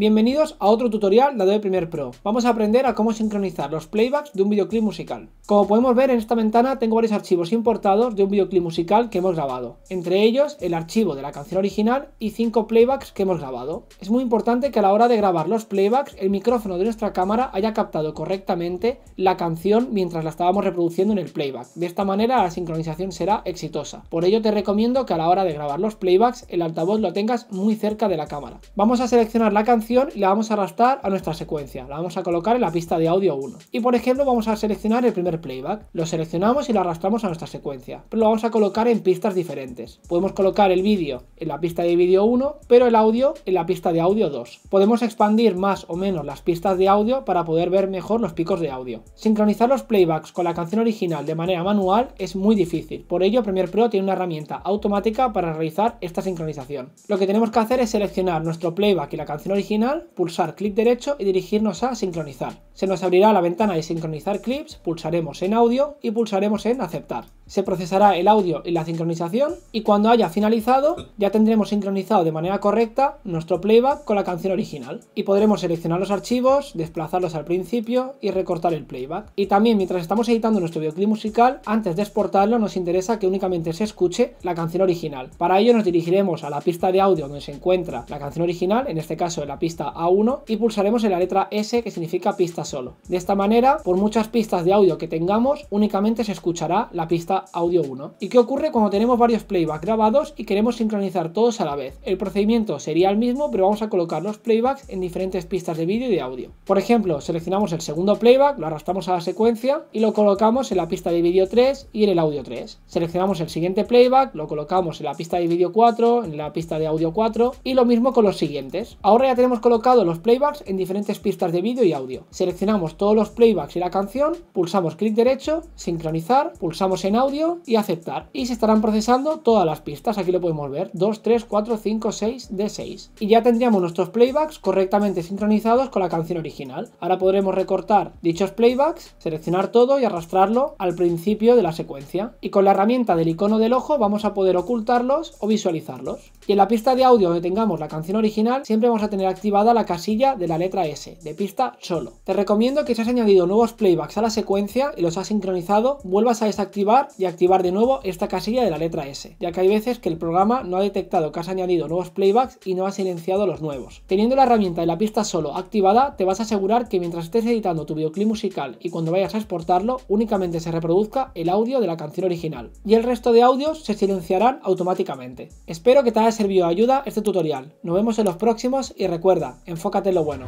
Bienvenidos a otro tutorial de Adobe Premiere Pro. Vamos a aprender a cómo sincronizar los playbacks de un videoclip musical. Como podemos ver en esta ventana tengo varios archivos importados de un videoclip musical que hemos grabado, entre ellos el archivo de la canción original y 5 playbacks que hemos grabado. Es muy importante que a la hora de grabar los playbacks el micrófono de nuestra cámara haya captado correctamente la canción mientras la estábamos reproduciendo en el playback. De esta manera la sincronización será exitosa. Por ello te recomiendo que a la hora de grabar los playbacks el altavoz lo tengas muy cerca de la cámara. Vamos a seleccionar la canción y la vamos a arrastrar a nuestra secuencia. La vamos a colocar en la pista de audio 1. Y por ejemplo vamos a seleccionar el primer playback. Lo seleccionamos y lo arrastramos a nuestra secuencia. Pero lo vamos a colocar en pistas diferentes. Podemos colocar el vídeo en la pista de vídeo 1, pero el audio en la pista de audio 2. Podemos expandir más o menos las pistas de audio para poder ver mejor los picos de audio. Sincronizar los playbacks con la canción original de manera manual es muy difícil. Por ello Premiere Pro tiene una herramienta automática para realizar esta sincronización. Lo que tenemos que hacer es seleccionar nuestro playback y la canción original pulsar clic derecho y dirigirnos a sincronizar. Se nos abrirá la ventana de sincronizar clips, pulsaremos en audio y pulsaremos en aceptar se procesará el audio y la sincronización y cuando haya finalizado ya tendremos sincronizado de manera correcta nuestro playback con la canción original y podremos seleccionar los archivos, desplazarlos al principio y recortar el playback. Y también mientras estamos editando nuestro videoclip musical, antes de exportarlo nos interesa que únicamente se escuche la canción original. Para ello nos dirigiremos a la pista de audio donde se encuentra la canción original, en este caso la pista A1 y pulsaremos en la letra S que significa pista solo. De esta manera, por muchas pistas de audio que tengamos, únicamente se escuchará la pista audio 1. ¿Y qué ocurre cuando tenemos varios playbacks grabados y queremos sincronizar todos a la vez? El procedimiento sería el mismo, pero vamos a colocar los playbacks en diferentes pistas de vídeo y de audio. Por ejemplo, seleccionamos el segundo playback, lo arrastramos a la secuencia y lo colocamos en la pista de vídeo 3 y en el audio 3. Seleccionamos el siguiente playback, lo colocamos en la pista de vídeo 4, en la pista de audio 4 y lo mismo con los siguientes. Ahora ya tenemos colocado los playbacks en diferentes pistas de vídeo y audio. Seleccionamos todos los playbacks y la canción, pulsamos clic derecho, sincronizar, pulsamos en audio y aceptar. Y se estarán procesando todas las pistas, aquí lo podemos ver, 2, 3, 4, 5, 6, de 6 Y ya tendríamos nuestros playbacks correctamente sincronizados con la canción original. Ahora podremos recortar dichos playbacks, seleccionar todo y arrastrarlo al principio de la secuencia. Y con la herramienta del icono del ojo vamos a poder ocultarlos o visualizarlos. Y en la pista de audio donde tengamos la canción original siempre vamos a tener activada la casilla de la letra S, de pista solo. Te recomiendo que si has añadido nuevos playbacks a la secuencia y los has sincronizado, vuelvas a desactivar y activar de nuevo esta casilla de la letra S, ya que hay veces que el programa no ha detectado que has añadido nuevos playbacks y no ha silenciado los nuevos. Teniendo la herramienta de la pista solo activada, te vas a asegurar que mientras estés editando tu videoclip musical y cuando vayas a exportarlo, únicamente se reproduzca el audio de la canción original, y el resto de audios se silenciarán automáticamente. Espero que te haya servido de ayuda este tutorial. Nos vemos en los próximos y recuerda, enfócate en lo bueno.